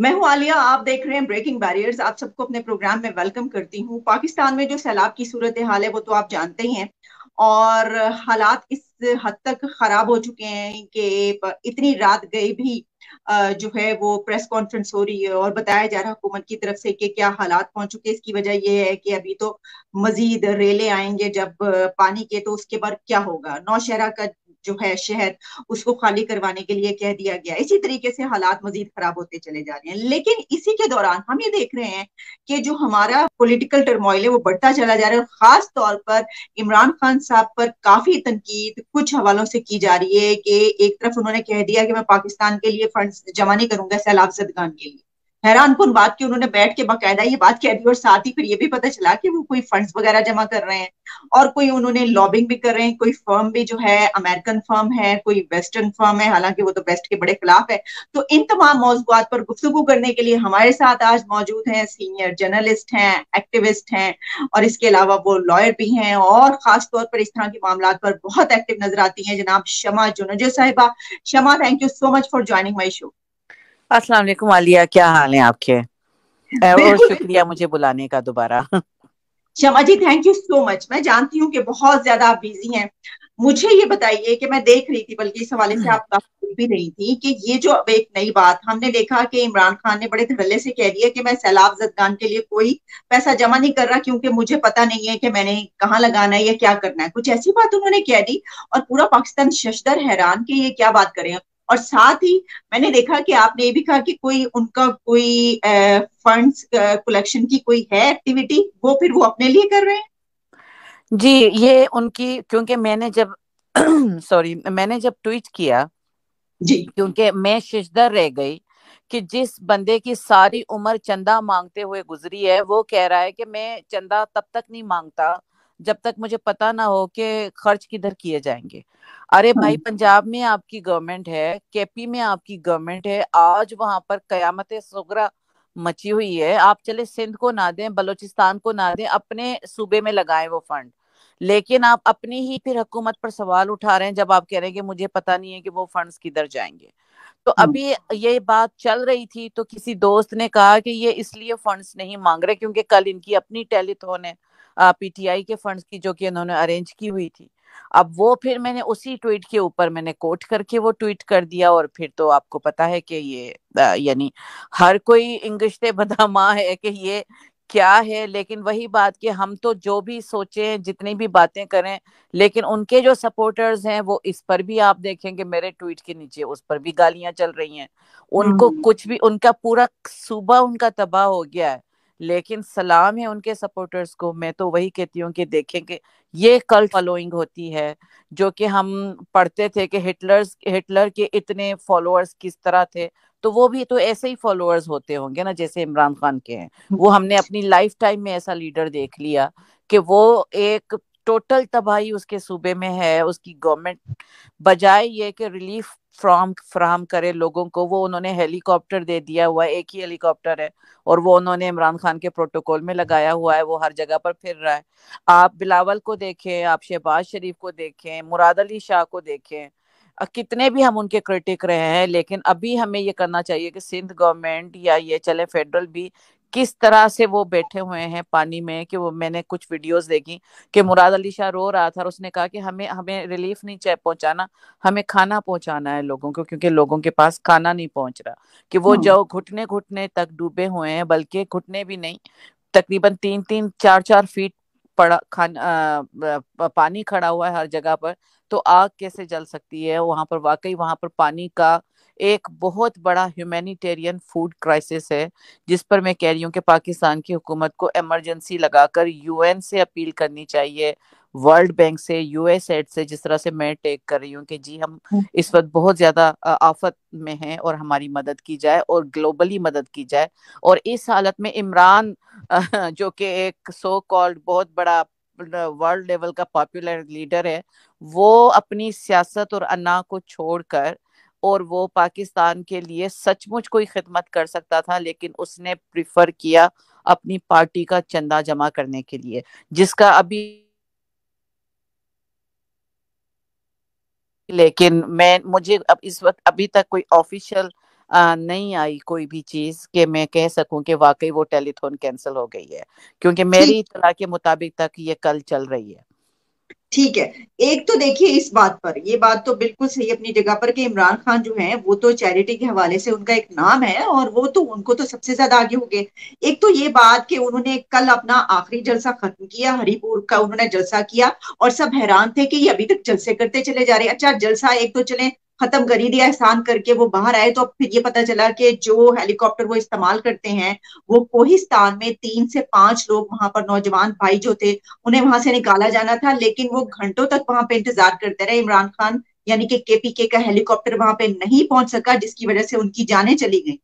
मैं हूं आलिया आप देख रहे हैं ब्रेकिंग बैरियर्स आप सबको अपने प्रोग्राम में वेलकम करती हूं पाकिस्तान में जो सैलाब की सूरत हाल है वो तो आप जानते ही हैं और हालात इस हद तक खराब हो चुके हैं कि इतनी रात गई भी जो है वो प्रेस कॉन्फ्रेंस हो रही है और बताया जा रहा है हुकूमत की तरफ से कि क्या हालात पहुंच चुके हैं इसकी वजह यह है कि अभी तो मजीद रेले आएंगे जब पानी के तो उसके बाद क्या होगा नौशहरा का जो है शहर उसको खाली करवाने के लिए कह दिया गया इसी तरीके से हालात मजीद खराब होते चले जा रहे हैं लेकिन इसी के दौरान हम ये देख रहे हैं कि जो हमारा पोलिटिकल टर्मोइल है वो बढ़ता चला जा रहा है और खास तौर पर इमरान खान साहब पर काफी तनकीद कुछ हवालों से की जा रही है कि एक तरफ उन्होंने कह दिया कि मैं पाकिस्तान के लिए फंड जमा नहीं करूंगा सैलाब सदगान के लिए कौन बात की उन्होंने बैठ के बाकायदा ये बात कह दी और साथ ही फिर ये भी पता चला कि वो कोई फंड्स वगैरह जमा कर रहे हैं और कोई उन्होंने लॉबिंग भी कर रहे हैं कोई फर्म भी जो है अमेरिकन फर्म है कोई वेस्टर्न फर्म है हालांकि वो तो वेस्ट के बड़े खिलाफ है तो इन तमाम मौजूद पर गुफ्तु करने के लिए हमारे साथ आज मौजूद हैं सीनियर जर्नलिस्ट हैं एक्टिविस्ट हैं और इसके अलावा वो लॉयर भी हैं और खासतौर पर इस तरह के मामला पर बहुत एक्टिव नजर आती हैं जनाब शमा जुनजो साहिबा Shama thank you so much for joining my show अस्सलाम वालेकुम आलिया क्या हाल है आपके और शुक्रिया मुझे बुलाने का दोबारा Shama ji thank you so much मैं जानती हूँ कि बहुत ज्यादा आप बिजी हैं मुझे ये बताइए कि मैं देख रही थी बल्कि इस हवाले से हम्म। आप भी रही थी कि ये जो अब एक नई बात हमने देखा कि इमरान खान ने बड़े धड़ल्ले से कह दिया कि मैं सैलाब जदगान के लिए कोई पैसा जमा नहीं कर रहा क्योंकि मुझे पता नहीं है कि मैंने कहाँ लगाना है या क्या करना है कुछ ऐसी बात उन्होंने कह दी और पूरा पाकिस्तान शशदर हैरान कि ये क्या बात करें और साथ ही मैंने देखा कि आपने ये भी कहा कि कोई उनका कोई फंड्स कलेक्शन की कोई है एक्टिविटी वो फिर वो अपने लिए कर रहे हैं जी ये उनकी क्योंकि मैंने जब सॉरी मैंने जब ट्वीट किया जी क्योंकि मैं शिशदर रह गई कि जिस बंदे की सारी उम्र चंदा मांगते हुए गुजरी है वो कह रहा है कि मैं चंदा तब तक नहीं मांगता जब तक मुझे पता ना हो कि खर्च किधर किए जाएंगे अरे भाई हाँ। पंजाब में आपकी गवर्नमेंट है केपी में आपकी गवर्नमेंट है आज वहां पर कयामत सुगरा मची हुई है आप चले सिंध को ना दें बलोचिस्तान को ना दें अपने सूबे में लगाएं वो फंड लेकिन आप अपनी ही फिर हुकूमत पर सवाल उठा रहे हैं जब आप कह रहे हैं कि मुझे पता नहीं है कि वो फंड्स किधर जाएंगे तो हाँ। अभी ये बात चल रही थी तो किसी दोस्त ने कहा कि ये इसलिए फंड्स नहीं मांग रहे क्योंकि कल इनकी अपनी टेलीथोन है पीटीआई के फंड्स की जो कि उन्होंने अरेंज की हुई थी अब वो फिर मैंने उसी ट्वीट के ऊपर मैंने कोट करके वो ट्वीट कर दिया और फिर तो आपको पता है कि ये यानी हर कोई इंग्लिश से बदामा है कि ये क्या है लेकिन वही बात कि हम तो जो भी सोचे जितनी भी बातें करें लेकिन उनके जो सपोर्टर्स हैं वो इस पर भी आप देखेंगे मेरे ट्वीट के नीचे उस पर भी गालियां चल रही हैं उनको हम्म। कुछ भी उनका पूरा सूबा उनका तबाह हो गया है लेकिन सलाम है उनके सपोर्टर्स को मैं तो वही कहती हूँ कि देखें कि ये कल फॉलोइंग होती है जो कि हम पढ़ते थे कि हिटलर हिटलर के इतने फॉलोअर्स किस तरह थे तो वो भी तो ऐसे ही फॉलोअर्स होते होंगे ना जैसे इमरान खान के हैं वो हमने अपनी लाइफ टाइम में ऐसा लीडर देख लिया कि वो एक टोटल तबाही उसके सूबे में है उसकी गवर्नमेंट बजाय ये कि रिलीफ फ्राम फ्राहम करे लोगों को वो उन्होंने हेलीकॉप्टर दे दिया हुआ है एक ही हेलीकॉप्टर है और वो उन्होंने इमरान खान के प्रोटोकॉल में लगाया हुआ है वो हर जगह पर फिर रहा है आप बिलावल को देखें आप शहबाज शरीफ को देखें मुराद अली शाह को देखें कितने भी हम उनके क्रिटिक रहे हैं लेकिन अभी हमें ये करना चाहिए कि सिंध गवर्नमेंट या ये चले फेडरल भी किस तरह से वो बैठे हुए हैं पानी में कि वो मैंने कुछ वीडियोस देखी कि मुराद अली शाह रो रहा था और उसने कहा कि हमें हमें रिलीफ नहीं चाहे पहुंचाना हमें खाना पहुंचाना है लोगों को क्योंकि लोगों के पास खाना नहीं पहुंच रहा कि वो हम्म। जो घुटने घुटने तक डूबे हुए हैं बल्कि घुटने भी नहीं तकरीबन तीन तीन चार चार फीट पड़ा खाना पानी खड़ा हुआ है हर जगह पर तो आग कैसे जल सकती है वहां पर वाकई वहां पर पानी का एक बहुत बड़ा ह्यूमैनिटेरियन फूड क्राइसिस है जिस पर मैं कह रही हूँ कि पाकिस्तान की हुकूमत को एमरजेंसी लगाकर यूएन से अपील करनी चाहिए वर्ल्ड बैंक से यूएस एड से जिस तरह से मैं टेक कर रही हूँ कि जी हम हम्म। इस वक्त बहुत ज्यादा आफत में हैं और हमारी मदद की जाए और ग्लोबली मदद की जाए और इस हालत में इमरान जो कि एक सो कॉल्ड बहुत बड़ा वर्ल्ड लेवल का पॉपुलर लीडर है वो अपनी सियासत और अना को छोड़कर और वो पाकिस्तान के लिए सचमुच कोई खिदमत कर सकता था लेकिन उसने प्रिफर किया अपनी पार्टी का चंदा जमा करने के लिए जिसका अभी लेकिन मैं मुझे अब इस वक्त अभी तक कोई ऑफिशियल नहीं आई कोई भी चीज के मैं कह सकूं कि वाकई वो टेलीथोन कैंसिल हो गई है क्योंकि मेरी इतला के मुताबिक तक ये कल चल रही है ठीक है एक तो देखिए इस बात पर ये बात तो बिल्कुल सही अपनी जगह पर कि इमरान खान जो है वो तो चैरिटी के हवाले से उनका एक नाम है और वो तो उनको तो सबसे ज्यादा आगे हो गए एक तो ये बात कि उन्होंने कल अपना आखिरी जलसा खत्म किया हरिपुर का उन्होंने जलसा किया और सब हैरान थे कि ये अभी तक जलसे करते चले जा रहे अच्छा जलसा एक तो चले खत्म कर ही दिया एहसान करके वो बाहर आए तो फिर ये पता चला कि जो हेलीकॉप्टर वो इस्तेमाल करते हैं वो कोहिस्तान में तीन से पांच लोग वहां पर नौजवान भाई जो थे उन्हें वहां से निकाला जाना था लेकिन वो घंटों तक वहां पे इंतजार करते रहे इमरान खान यानी कि केपीके का हेलीकॉप्टर वहां पे नहीं पहुंच सका जिसकी वजह से उनकी जानें चली गई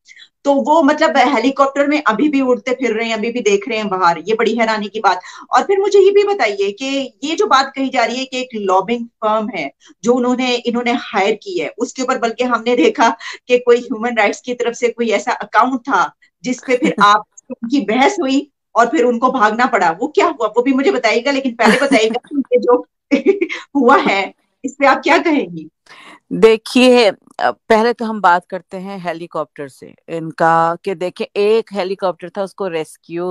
तो वो मतलब हेलीकॉप्टर में अभी भी उड़ते फिर रहे हैं अभी भी देख रहे हैं बाहर ये बड़ी हैरानी की बात और फिर मुझे ये भी बताइए कि ये जो बात कही जा रही है कि एक लॉबिंग फर्म है जो उन्होंने इन्होंने हायर की है उसके ऊपर बल्कि हमने देखा कि कोई ह्यूमन राइट्स की तरफ से कोई ऐसा अकाउंट था जिसपे फिर आप उनकी बहस हुई और फिर उनको भागना पड़ा वो क्या हुआ वो भी मुझे बताइएगा लेकिन पहले बताइएगा जो हुआ है इस पे आप क्या कहेंगी देखिए पहले तो हम बात करते हैं हेलीकॉप्टर से इनका कि देखिए एक हेलीकॉप्टर था उसको रेस्क्यू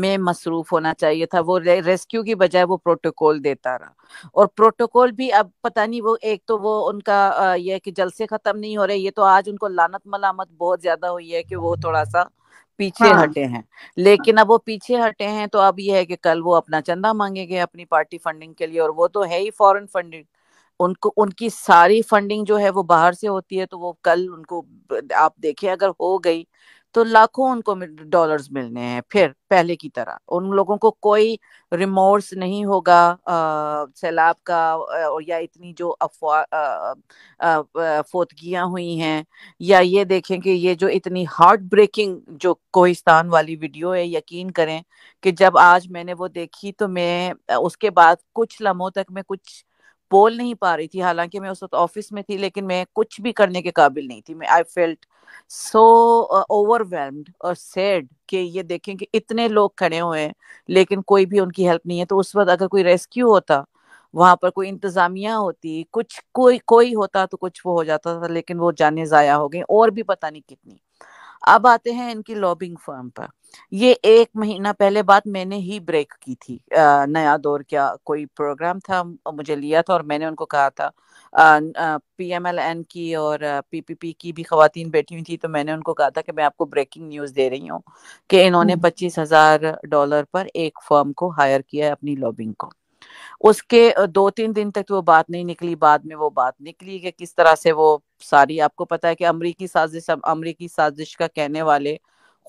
में मसरूफ होना चाहिए था वो रे, रेस्क्यू की बजाय वो प्रोटोकॉल देता रहा और प्रोटोकॉल भी अब पता नहीं वो एक तो वो उनका ये कि जलसे खत्म नहीं हो रहे ये तो आज उनको लानत मलामत बहुत ज्यादा हुई है कि वो थोड़ा सा पीछे हाँ। हटे हैं लेकिन अब वो पीछे हटे हैं तो अब ये है कि कल वो अपना चंदा मांगेंगे अपनी पार्टी फंडिंग के लिए और वो तो है ही फॉरेन फंडिंग उनको उनकी सारी फंडिंग जो है वो बाहर से होती है तो वो कल उनको आप देखें अगर हो गई तो लाखों उनको डॉलर्स मिलने हैं फिर पहले की तरह उन लोगों को कोई रिमोर्स नहीं होगा सैलाब का और या इतनी जो अफवाह फोतगियाँ हुई हैं या ये देखें कि ये जो इतनी हार्ट ब्रेकिंग जो कोहिस्तान वाली वीडियो है यकीन करें कि जब आज मैंने वो देखी तो मैं उसके बाद कुछ लम्हों तक मैं कुछ बोल नहीं पा रही थी हालांकि मैं उस वक्त ऑफिस में थी लेकिन मैं कुछ भी करने के काबिल नहीं थी मैं आई फेल्ट सो ओवरवेलम्ड और सैड कि ये देखें कि इतने लोग खड़े हुए हैं लेकिन कोई भी उनकी हेल्प नहीं है तो उस वक्त अगर कोई रेस्क्यू होता वहां पर कोई इंतजामिया होती कुछ कोई कोई होता तो कुछ वो हो जाता था लेकिन वो जाने ज़ाया हो गई और भी पता नहीं कितनी अब आते हैं इनकी लॉबिंग फर्म पर ये एक महीना पहले बात मैंने ही ब्रेक की थी आ, नया दौर क्या कोई प्रोग्राम था मुझे लिया था और मैंने उनको कहा था पी एम एल एन की और पी पी पी की भी खातन बैठी हुई थी तो मैंने उनको कहा था कि मैं आपको ब्रेकिंग न्यूज़ दे रही हूँ कि इन्होंने हम्म। पच्चीस हज़ार डॉलर पर एक फर्म को हायर किया है अपनी लॉबिंग को उसके दो तीन दिन तक तो वो बात नहीं निकली बाद में वो बात निकली कि किस तरह से वो सारी आपको पता है कि अमरीकी साजिश अमरीकी साजिश का कहने वाले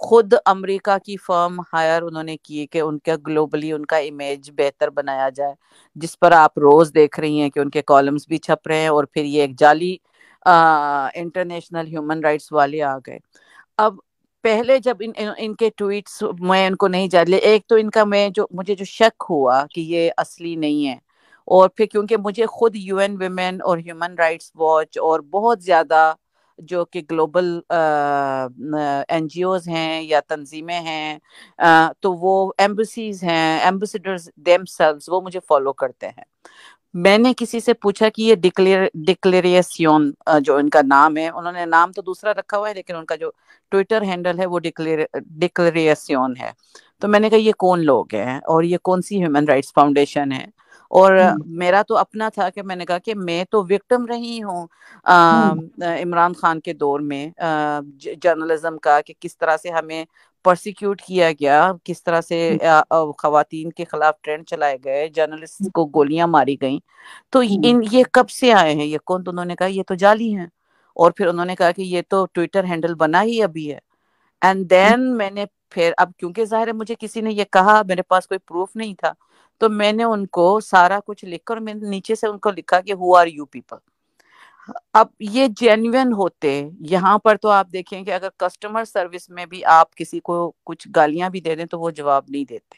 खुद अमेरिका की फर्म हायर उन्होंने की कि उनका ग्लोबली उनका इमेज बेहतर बनाया जाए जिस पर आप रोज देख रही हैं कि उनके कॉलम्स भी छप रहे हैं और फिर ये एक जाली इंटरनेशनल ह्यूमन राइट्स वाले आ गए अब पहले जब इन, इन इनके ट्वीट्स मैं इनको नहीं जान एक तो इनका मैं जो मुझे जो शक हुआ कि ये असली नहीं है और फिर क्योंकि मुझे खुद यूएन वुमेन और ह्यूमन राइट्स वॉच और बहुत ज़्यादा जो कि ग्लोबल एन जी ओज हैं या तंजीमें हैं आ, तो वो एम्बसीज हैं एम्बेसडर्स देम वो मुझे फॉलो करते हैं मैंने किसी से पूछा कि ये डिक्लेर डिक्लेरियसियन जो इनका नाम है उन्होंने नाम तो दूसरा रखा हुआ है लेकिन उनका जो ट्विटर हैंडल है वो डिक्लेर डिक्लेरियसियन है तो मैंने कहा ये कौन लोग हैं और ये कौन सी ह्यूमन राइट्स फाउंडेशन है और मेरा तो अपना था कि मैंने कहा कि मैं तो विक्टिम रही हूँ इमरान खान के दौर में जर्नलिज्म का कि किस तरह से हमें प्रोसिक्यूट किया गया किस तरह से खातन के खिलाफ ट्रेंड चलाए गए जर्नलिस्ट को गोलियां मारी गई तो इन ये कब से आए हैं ये कौन तो उन्होंने कहा ये तो जाली हैं और फिर उन्होंने कहा कि ये तो ट्विटर हैंडल बना ही अभी है एंड देन मैंने फिर अब क्योंकि जाहिर है मुझे किसी ने ये कहा मेरे पास कोई प्रूफ नहीं था तो मैंने उनको सारा कुछ लिखकर और मैंने नीचे से उनको लिखा कि हु आर यू पीपल अब ये जेन्युन होते यहाँ पर तो आप देखें कि अगर कस्टमर सर्विस में भी आप किसी को कुछ गालियां भी दे दें तो वो जवाब नहीं देते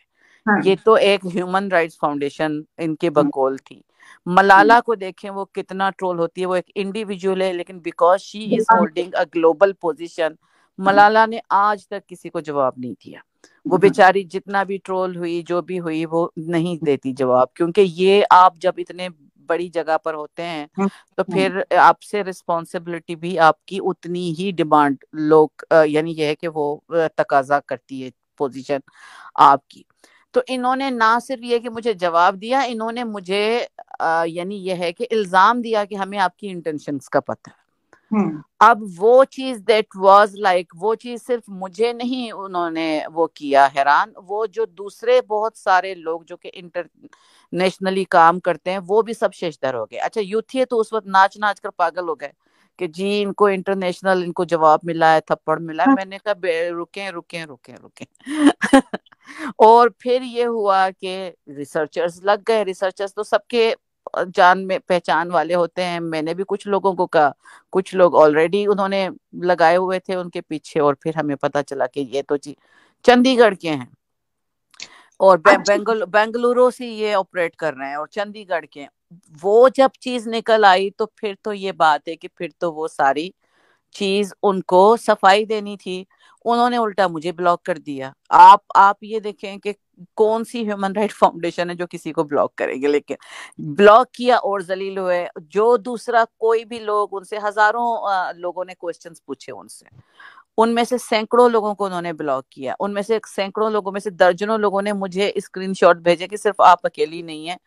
हाँ। ये तो एक ह्यूमन राइट्स फाउंडेशन इनके हाँ। बंगोल थी मलाला हाँ। को देखें वो कितना ट्रोल होती है वो एक इंडिविजुअल है लेकिन because she is holding a global position Malala ने आज तक किसी को जवाब नहीं दिया वो हम्म। बेचारी जितना भी ट्रोल हुई जो भी हुई वो नहीं देती जवाब क्योंकि ये आप जब इतने बड़ी जगह पर होते हैं हम्म, तो हम्म। फिर आपसे रिस्पॉन्सिबिलिटी भी आपकी उतनी ही डिमांड लोग यानी यह है कि वो तकाजा करती है पोजीशन आपकी तो इन्होंने ना सिर्फ ये कि मुझे जवाब दिया इन्होंने मुझे यानी यह है कि इल्ज़ाम दिया कि हमें आपकी इंटेंशंस का पता है हम्म। अब वो चीज दैट वाज लाइक वो चीज सिर्फ मुझे नहीं उन्होंने वो किया हैरान वो जो दूसरे बहुत सारे लोग जो कि इंटरनेशनली काम करते हैं वो भी सब शेषदर हो गए अच्छा यूथिए तो उस वक्त नाच नाच कर पागल हो गए कि जी इनको इंटरनेशनल इनको जवाब मिला है थप्पड़ मिला है हाँ। मैंने कहा रुके रुके रुके रुके और फिर ये हुआ कि रिसर्चर्स लग गए रिसर्चर्स तो सबके जान में पहचान वाले होते हैं मैंने भी कुछ लोगों को कहा कुछ लोग ऑलरेडी उन्होंने लगाए हुए थे उनके पीछे और फिर हमें पता चला कि ये तो जी चंडीगढ़ के हैं और अच्छा। बेंगलुरु बेंगलुरु से ये ऑपरेट कर रहे हैं और चंडीगढ़ के वो जब चीज निकल आई तो फिर तो ये बात है कि फिर तो वो सारी चीज उनको सफाई देनी थी उन्होंने उल्टा मुझे ब्लॉक कर दिया आप आप ये देखें कि कौन सी ह्यूमन राइट फाउंडेशन है जो किसी को ब्लॉक करेंगे लेकिन ब्लॉक किया और जलील हुए जो दूसरा कोई भी लोग उनसे हजारों लोगों ने क्वेश्चंस पूछे उनसे उनमें से सैकड़ों लोगों को उन्होंने ब्लॉक किया उनमें से सैकड़ों लोगों में से दर्जनों लोगों ने मुझे स्क्रीनशॉट भेजे कि सिर्फ आप अकेली नहीं है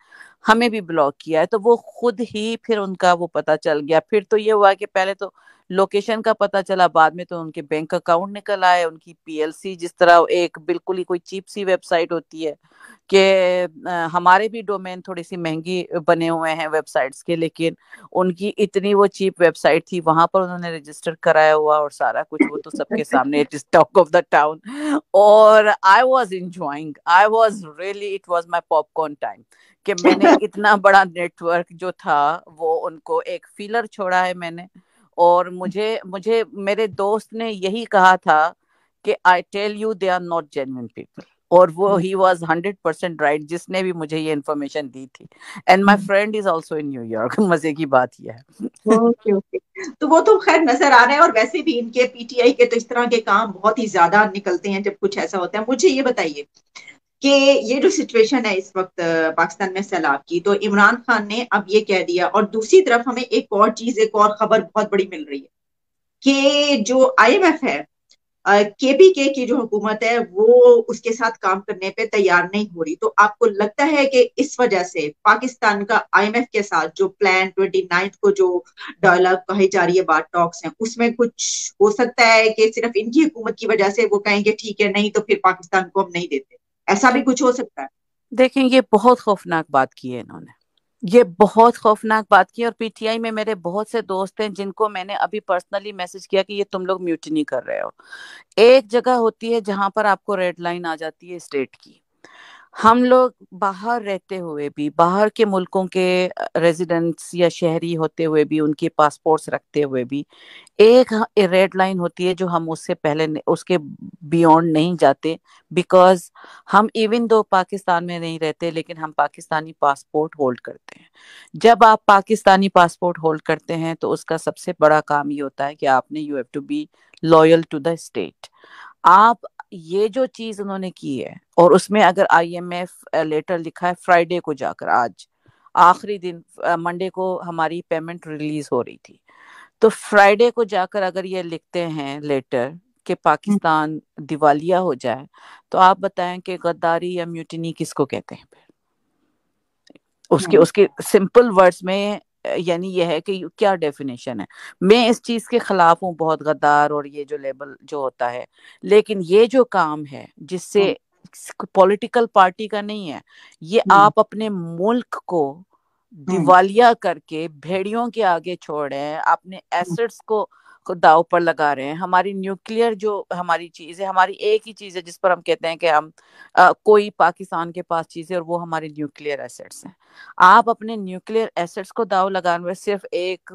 हमें भी ब्लॉक किया है तो वो खुद ही फिर उनका वो पता चल गया फिर तो ये हुआ कि पहले तो लोकेशन का पता चला बाद में तो उनके बैंक अकाउंट निकल आए उनकी पीएलसी जिस तरह एक बिल्कुल ही कोई चीप सी वेबसाइट होती है कि हमारे भी डोमेन थोड़ी सी महंगी बने हुए हैं वेबसाइट्स के लेकिन उनकी इतनी वो चीप वेबसाइट थी वहां पर उन्होंने रजिस्टर कराया हुआ और सारा कुछ वो तो सबके सामने it is talk of the town और I was enjoying I was really it was my popcorn time कि मैंने इतना बड़ा नेटवर्क जो था वो उनको एक फीलर छोड़ा है मैंने और मुझे मुझे मेरे दोस्त ने यही कहा था कि I tell you they are not genuine people और वो ही वॉज हंड्रेड परसेंट राइट जिसने भी मुझे ये इन्फॉर्मेशन दी थी and my friend is also in New York मजे की बात यह है okay, okay. तो वो तो खैर नजर आ रहे हैं और वैसे भी इनके पीटीआई के तो इस तरह के काम बहुत ही ज्यादा निकलते हैं जब कुछ ऐसा होता है मुझे ये बताइए कि ये जो सिचुएशन है इस वक्त पाकिस्तान में सैलाब की तो इमरान खान ने अब ये कह दिया और दूसरी तरफ हमें एक और चीज एक और खबर बहुत बड़ी मिल रही है कि जो आईएमएफ है केपी के की जो हुकूमत है वो उसके साथ काम करने पे तैयार नहीं हो रही तो आपको लगता है कि इस वजह से पाकिस्तान का आईएमएफ के साथ जो प्लान ट्वेंटी नाइन्थ को जो डायलॉग कही जा रही है बात टॉक्स है उसमें कुछ हो सकता है कि सिर्फ इनकी हुकूमत की वजह से वो कहेंगे ठीक है नहीं तो फिर पाकिस्तान को हम नहीं देते ऐसा भी कुछ हो सकता है देखें ये बहुत खौफनाक बात की है इन्होंने ये बहुत खौफनाक बात की और पीटीआई में मेरे बहुत से दोस्त हैं जिनको मैंने अभी पर्सनली मैसेज किया कि ये तुम लोग नहीं कर रहे हो एक जगह होती है जहां पर आपको रेड लाइन आ जाती है स्टेट की हम लोग बाहर रहते हुए भी बाहर के मुल्कों के रेजिडेंट्स या शहरी होते हुए भी उनके पासपोर्ट्स रखते हुए भी एक रेड लाइन होती है जो हम उससे पहले उसके बियॉन्ड नहीं जाते बिकॉज हम इवन दो पाकिस्तान में नहीं रहते लेकिन हम पाकिस्तानी पासपोर्ट होल्ड करते हैं जब आप पाकिस्तानी पासपोर्ट होल्ड करते हैं तो उसका सबसे बड़ा काम ये होता है कि आपने you have to be loyal to the state आप ये जो चीज उन्होंने की है और उसमें अगर आईएमएफ लेटर लिखा है फ्राइडे को जाकर आज आखिरी दिन मंडे को हमारी पेमेंट रिलीज हो रही थी तो फ्राइडे को जाकर अगर ये लिखते हैं लेटर कि हम्म। पाकिस्तान दिवालिया हो जाए तो आप बताएं कि गद्दारी या म्यूटिनी किसको कहते हैं फिर उसके हाँ। उसके सिंपल वर्ड्स में यानी ये है कि क्या डेफिनेशन है मैं इस चीज़ के ख़िलाफ़ हूँ बहुत गद्दार और ये जो लेबल जो होता है लेकिन ये जो काम है जिससे पॉलिटिकल हाँ। पार्टी का नहीं है ये आप अपने मुल्क को दिवालिया करके भेड़ियों के आगे छोड़ रहे हैं अपने एसेट्स को को दाव पर लगा रहे हैं हमारी न्यूक्लियर जो हमारी चीज़ है हमारी एक ही चीज़ है जिस पर हम कहते हैं कि हम आ, कोई पाकिस्तान के पास चीज़ है और वो हमारे न्यूक्लियर एसेट्स हैं आप अपने न्यूक्लियर एसेट्स को दाव लगा रहे सिर्फ एक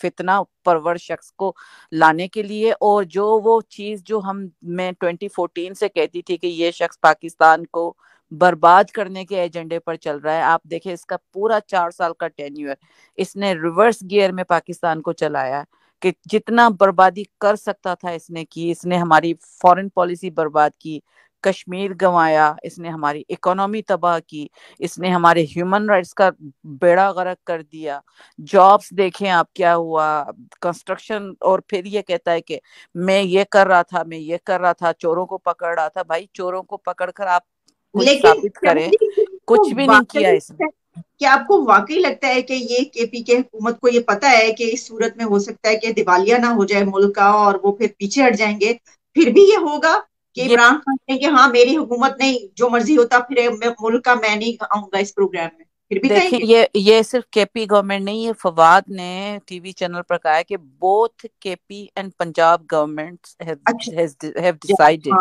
फितना परवर शख्स को लाने के लिए और जो वो चीज़ जो हम मैं ट्वेंटी से कहती थी कि ये शख्स पाकिस्तान को बर्बाद करने के एजेंडे पर चल रहा है आप देखें इसका पूरा चार साल का टेन्यूअर इसने रिवर्स गियर में पाकिस्तान को चलाया है कि जितना बर्बादी कर सकता था इसने की इसने हमारी फॉरेन पॉलिसी बर्बाद की कश्मीर गंवाया इसने हमारी इकोनॉमी तबाह की इसने हमारे ह्यूमन राइट्स का बेड़ा गर्क कर दिया जॉब्स देखें आप क्या हुआ कंस्ट्रक्शन और फिर ये कहता है कि मैं ये कर रहा था मैं ये कर रहा था चोरों को पकड़ रहा था भाई चोरों को पकड़ कर आप कुछ साबित करें कुछ भी नहीं किया इसने क्या आपको वाकई लगता है कि ये केपी के हुकूमत को ये पता है कि इस सूरत में हो सकता है कि दिवालिया ना हो जाए मुल्क का और वो फिर पीछे हट जाएंगे फिर भी ये होगा कि इमरान खान कि हाँ मेरी हुकूमत नहीं जो मर्जी होता फिर मुल्क का मैं नहीं आऊंगा इस प्रोग्राम में देखिए ये ये सिर्फ केपी गवर्नमेंट नहीं है फवाद ने टीवी चैनल पर कहा है कि both KP and Punjab government have decided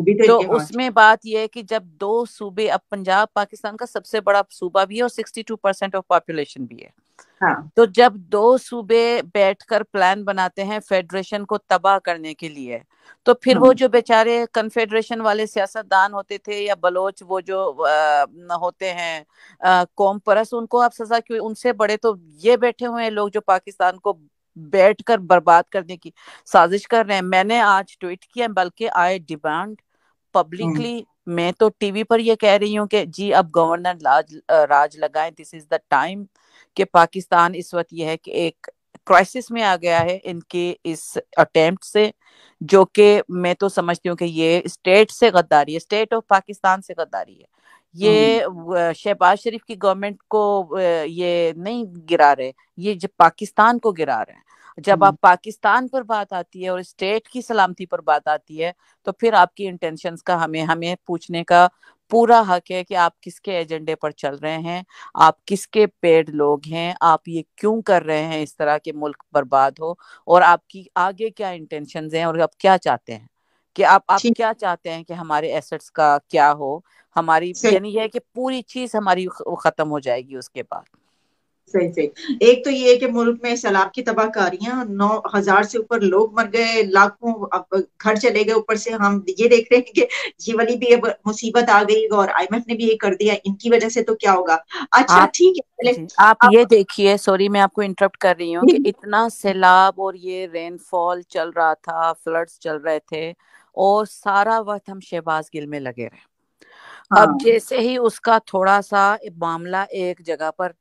तो उसमें बात यह है कि जब दो सूबे अब पंजाब पाकिस्तान का सबसे बड़ा सूबा भी है और 62 परसेंट ऑफ पॉपुलेशन भी है हाँ। तो जब दो सूबे बैठकर प्लान बनाते हैं फेडरेशन को तबाह करने के लिए तो फिर वो हाँ। जो बेचारे कन्फेडरेशन वाले सियासतदान होते थे या बलोच वो जो आ, होते हैं कौम परस उनको आप सजा क्यों उनसे बड़े तो ये बैठे हुए हैं लोग जो पाकिस्तान को बैठकर बर्बाद करने की साजिश कर रहे हैं मैंने आज ट्वीट किया बल्कि आई डिमांड पब्लिकली hmm. मैं तो टीवी पर यह कह रही हूँ कि जी अब गवर्नर राज राज लगाए दिस इज द टाइम कि पाकिस्तान इस वक्त यह है कि एक क्राइसिस में आ गया है इनके इस अटेम्प्ट से जो कि मैं तो समझती हूँ कि ये स्टेट से गद्दारी है स्टेट ऑफ पाकिस्तान से गद्दारी है ये hmm. शहबाज शरीफ की गवर्नमेंट को ये नहीं गिरा रहे ये पाकिस्तान को गिरा रहे हैं जब हम्म। आप पाकिस्तान पर बात आती है और स्टेट की सलामती पर बात आती है तो फिर आपकी इंटेंशंस का हमें हमें पूछने का पूरा हक है कि आप किसके एजेंडे पर चल रहे हैं आप किसके पेड लोग हैं आप ये क्यों कर रहे हैं इस तरह के मुल्क बर्बाद हो और आपकी आगे क्या इंटेंशन हैं और आप क्या चाहते हैं कि आप आप क्या चाहते हैं कि हमारे एसेट्स का क्या हो हमारी यानी यह है कि पूरी चीज हमारी खत्म हो जाएगी उसके बाद सही सही एक तो ये है कि मुल्क में सैलाब की तबाह तबाहकारियां नौ हजार से ऊपर लोग मर गए लाखों घर चले गए ऊपर से हम ये देख रहे हैं कि ये वाली भी अब मुसीबत आ गई और आईएमएफ ने भी ये कर दिया इनकी वजह से तो क्या होगा अच्छा ठीक है आप, आप ये देखिए सॉरी मैं आपको इंटरप्ट कर रही हूँ इतना सैलाब और ये रेनफॉल चल रहा था फ्लड्स चल रहे थे और सारा वक्त हम शहबाज गिल में लगे रहे अब हाँ। जैसे ही उसका थोड़ा सा मामला एक जगह पर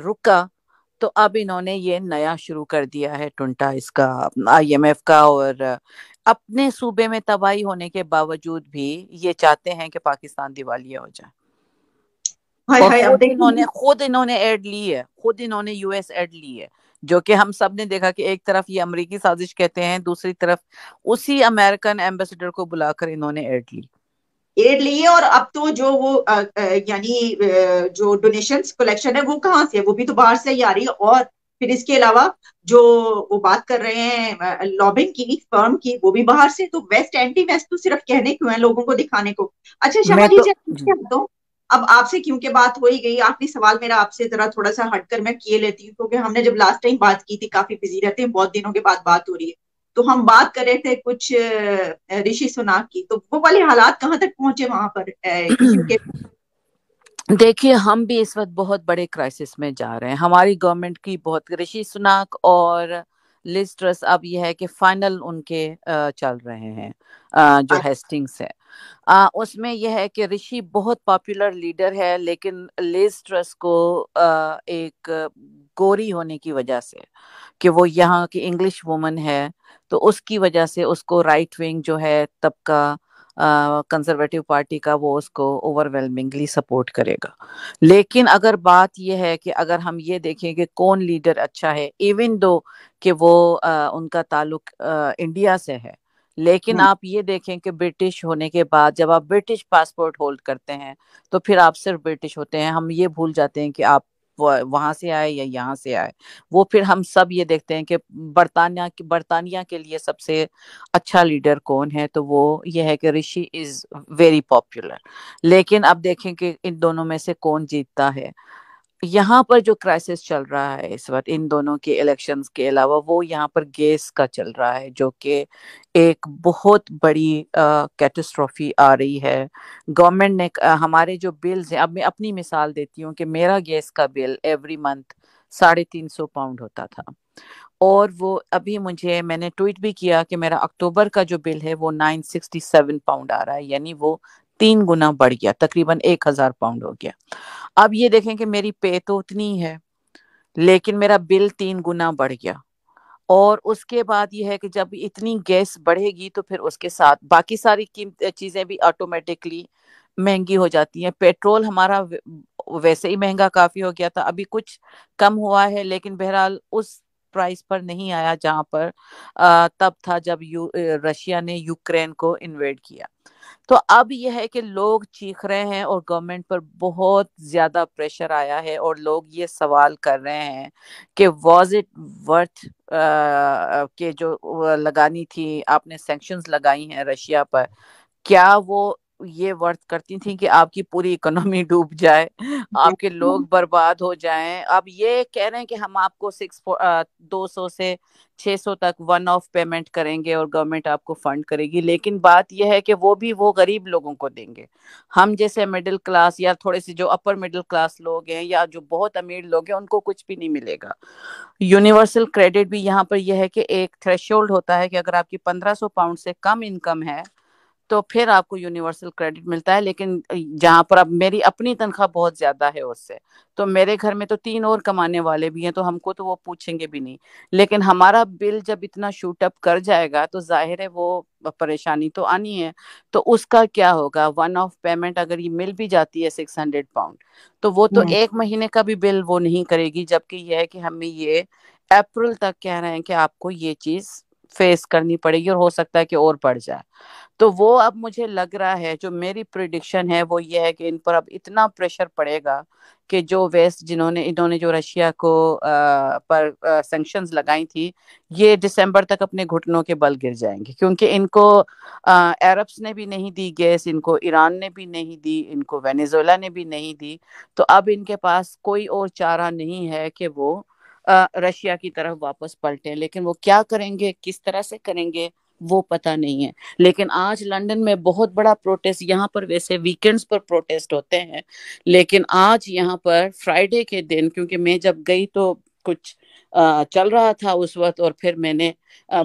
रुका तो अब इन्होंने ये नया शुरू कर दिया है टुंटा इसका आईएमएफ का और अपने सूबे में तबाही होने के बावजूद भी ये चाहते हैं कि पाकिस्तान दिवालिया हो जाए हाय हाय खुद इन्होंने खुद इन्होंने एड ली है खुद इन्होंने यूएस एड ली है जो कि हम सब ने देखा कि एक तरफ ये अमेरिकी साजिश कहते हैं दूसरी तरफ उसी अमेरिकन एम्बेसडर को बुलाकर इन्होंने एड ली एड लिए और अब तो जो वो यानी जो डोनेशन कलेक्शन है वो कहाँ से है वो भी तो बाहर से ही आ रही है और फिर इसके अलावा जो वो बात कर रहे हैं लॉबिंग की फर्म की वो भी बाहर से तो वेस्ट एंटी वेस्ट तो सिर्फ कहने क्यों है लोगों को दिखाने को अच्छा शमा जी तो-, तो, अब आपसे क्योंकि बात हो ही गई आपने सवाल मेरा आपसे जरा थोड़ा सा हटकर मैं किए लेती हूँ क्योंकि हमने जब लास्ट टाइम बात की थी काफी बिजी रहते हैं बहुत दिनों के बाद बात हो रही है तो हम बात कर रहे थे कुछ ऋषि सुनाक की तो वो वाले हालात कहाँ तक पहुंचे वहां पर देखिए हम भी इस वक्त बहुत बड़े क्राइसिस में जा रहे हैं हमारी गवर्नमेंट की बहुत ऋषि सुनाक और लिस्ट्रस अब यह है कि फाइनल उनके चल रहे हैं जो हेस्टिंग्स अच्छा। है आ, उसमें यह है कि ऋषि बहुत पॉपुलर लीडर है लेकिन लिज ट्रस को आ, एक गोरी होने की वजह से कि वो यहाँ की इंग्लिश वुमन है तो उसकी वजह से उसको राइट विंग जो है तबका कंजर्वेटिव पार्टी का वो उसको ओवरवेलमिंगली सपोर्ट करेगा लेकिन अगर बात यह है कि अगर हम ये देखें कि कौन लीडर अच्छा है इवन दो कि वो आ, उनका ताल्लुक इंडिया से है लेकिन आप ये देखें कि ब्रिटिश होने के बाद जब आप ब्रिटिश पासपोर्ट होल्ड करते हैं तो फिर आप सिर्फ ब्रिटिश होते हैं हम ये भूल जाते हैं कि आप वहां से आए या यहाँ से आए वो फिर हम सब ये देखते हैं कि बरतानिया की बरतानिया के लिए सबसे अच्छा लीडर कौन है तो वो ये है कि ऋषि इज़ वेरी पॉपुलर लेकिन अब देखें कि इन दोनों में से कौन जीतता है यहाँ पर जो क्राइसिस चल रहा है इस वक्त इन दोनों के इलेक्शंस के अलावा वो यहाँ पर गैस का चल रहा है जो कि एक बहुत बड़ी कैटस्ट्रॉफी आ रही है गवर्नमेंट ने आ, हमारे जो बिल्स हैं अब मैं अपनी मिसाल देती हूँ कि मेरा गैस का बिल एवरी मंथ साढ़े तीन सौ पाउंड होता था और वो अभी मुझे मैंने ट्वीट भी किया कि मेरा अक्टूबर का जो बिल है वो नाइन सिक्सटी सेवन पाउंड आ रहा है यानी वो तीन गुना बढ़ गया तकरीबन एक हजार पाउंड हो गया अब ये देखें कि मेरी पे तो उतनी है लेकिन मेरा बिल तीन गुना बढ़ गया और उसके बाद यह है कि जब इतनी गैस बढ़ेगी तो फिर उसके साथ बाकी सारी चीज़ें भी ऑटोमेटिकली महंगी हो जाती हैं पेट्रोल हमारा वैसे ही महंगा काफ़ी हो गया था अभी कुछ कम हुआ है लेकिन बहरहाल उस प्राइस पर नहीं आया जहां पर आ, तब था जब यू रशिया ने यूक्रेन को इन्वेड किया तो अब यह है कि लोग चीख रहे हैं और गवर्नमेंट पर बहुत ज़्यादा प्रेशर आया है और लोग ये सवाल कर रहे हैं कि वॉज इट वर्थ के जो लगानी थी आपने सेंक्शंस लगाई हैं रशिया पर क्या वो ये वर्थ करती थी कि आपकी पूरी इकोनॉमी डूब जाए आपके लोग बर्बाद हो जाएं आप ये कह रहे हैं कि हम आपको सिक्स दो सौ से छः सौ तक वन ऑफ पेमेंट करेंगे और गवर्नमेंट आपको फंड करेगी लेकिन बात यह है कि वो भी वो गरीब लोगों को देंगे हम जैसे मिडिल क्लास या थोड़े से जो अपर मिडिल क्लास लोग हैं या जो बहुत अमीर लोग हैं उनको कुछ भी नहीं मिलेगा यूनिवर्सल क्रेडिट भी यहाँ पर यह है कि एक थ्रेश होता है कि अगर आपकी पंद्रह सौ पाउंड से कम इनकम है तो फिर आपको यूनिवर्सल क्रेडिट मिलता है लेकिन जहाँ पर अब मेरी अपनी तनख्वाह बहुत ज्यादा है उससे तो मेरे घर में तो तीन और कमाने वाले भी हैं तो हमको तो वो पूछेंगे भी नहीं लेकिन हमारा बिल जब इतना शूट अप कर जाएगा तो जाहिर है वो परेशानी तो आनी है तो उसका क्या होगा वन ऑफ पेमेंट अगर ये मिल भी जाती है सिक्स हंड्रेड पाउंड तो वो तो हम्म। एक महीने का भी बिल वो नहीं करेगी जबकि यह है कि हमें ये अप्रैल तक कह रहे हैं कि आपको ये चीज फेस करनी पड़ेगी और हो सकता है कि और बढ़ जाए तो वो अब मुझे लग रहा है जो मेरी प्रिडिक्शन है वो ये है कि इन पर अब इतना प्रेशर पड़ेगा कि जो वेस्ट जिन्होंने इन्होंने जो रशिया को आ, पर सेंक्शन लगाई थी ये दिसंबर तक अपने घुटनों के बल गिर जाएंगे क्योंकि इनको अरब्स ने भी नहीं दी गैस इनको ईरान ने भी नहीं दी इनको वेनेजुएला ने भी नहीं दी तो अब इनके पास कोई और चारा नहीं है कि वो रशिया की तरफ वापस पलटे लेकिन वो क्या करेंगे किस तरह से करेंगे वो पता नहीं है लेकिन आज लंदन में बहुत बड़ा प्रोटेस्ट यहाँ पर वैसे वीकेंड्स पर प्रोटेस्ट होते हैं लेकिन आज यहाँ पर फ्राइडे के दिन क्योंकि मैं जब गई तो कुछ चल रहा था उस वक्त और फिर मैंने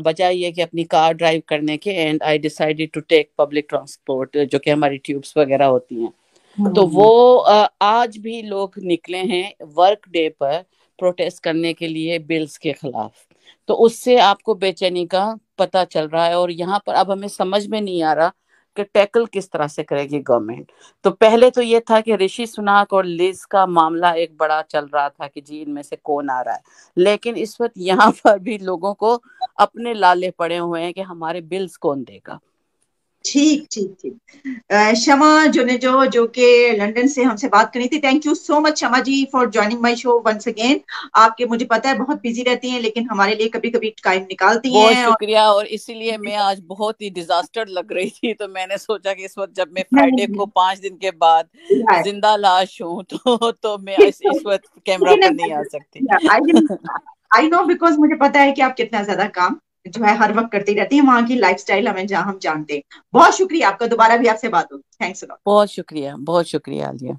बजाय ये कि अपनी कार ड्राइव करने के and I decided to take public transport जो कि हमारी ट्यूब्स वगैरह होती हैं तो हम्म। वो आज भी लोग निकले हैं वर्क डे पर प्रोटेस्ट करने के लिए बिल्स के खिलाफ तो उससे आपको बेचैनी का पता चल रहा है और यहाँ पर अब हमें समझ में नहीं आ रहा कि टैकल किस तरह से करेगी गवर्नमेंट तो पहले तो ये था कि ऋषि सुनाक और लिज का मामला एक बड़ा चल रहा था कि जी इनमें से कौन आ रहा है लेकिन इस वक्त यहाँ पर भी लोगों को अपने लाले पड़े हुए हैं कि हमारे बिल्स कौन देगा ठीक ठीक ठीक शमा ने जो जो के लंदन से हमसे बात करनी थी thank you so much Shama ji for joining my show once again आपके मुझे पता है बहुत बिजी रहती हैं लेकिन हमारे लिए कभी कभी टाइम निकालती हैं बहुत शुक्रिया और, और इसीलिए मैं आज बहुत ही डिजास्टर लग रही थी तो मैंने सोचा कि इस वक्त जब मैं फ्राइडे को पांच दिन के बाद जिंदा लाश हूँ तो तो मैं इस, इस वक्त कैमरा पर नहीं आ सकती आई नो बिकॉज मुझे पता है कि आप कितना ज्यादा काम जो है हर वक्त करती रहती है वहाँ की लाइफ हमें जहाँ हम जानते हैं बहुत शुक्रिया आपका दोबारा भी आपसे बात होगी थैंक्स बहुत शुक्रिया बहुत शुक्रिया आलिया